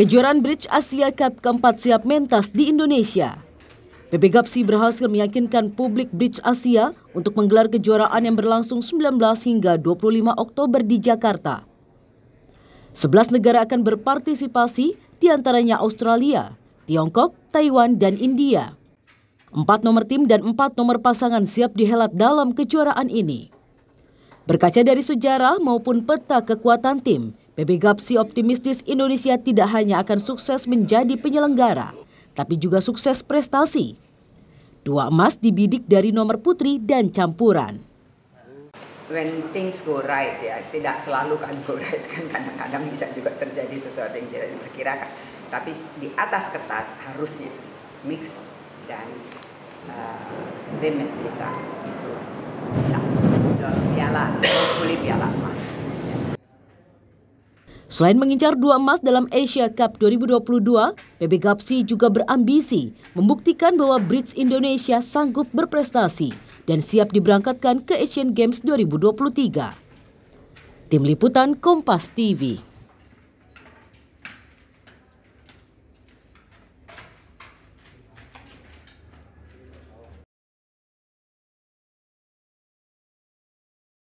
Kejuaraan Bridge Asia Cup keempat siap mentas di Indonesia. PB Gapsi berhasil meyakinkan publik Bridge Asia untuk menggelar kejuaraan yang berlangsung 19 hingga 25 Oktober di Jakarta. Sebelas negara akan berpartisipasi, diantaranya Australia, Tiongkok, Taiwan, dan India. Empat nomor tim dan empat nomor pasangan siap dihelat dalam kejuaraan ini. Berkaca dari sejarah maupun peta kekuatan tim, PB Gapsi optimistis Indonesia tidak hanya akan sukses menjadi penyelenggara, tapi juga sukses prestasi. Dua emas dibidik dari nomor putri dan campuran. When things go right ya, tidak selalu kan go right kan kadang-kadang bisa juga terjadi sesuatu yang tidak diperkirakan. Tapi di atas kertas harusnya mix dan uh, limit kita itu bisa. Piala Selain mengincar dua emas dalam Asia Cup 2022, PB Gapsi juga berambisi membuktikan bahwa Bridge Indonesia sanggup berprestasi dan siap diberangkatkan ke Asian Games 2023. Tim Liputan Kompas TV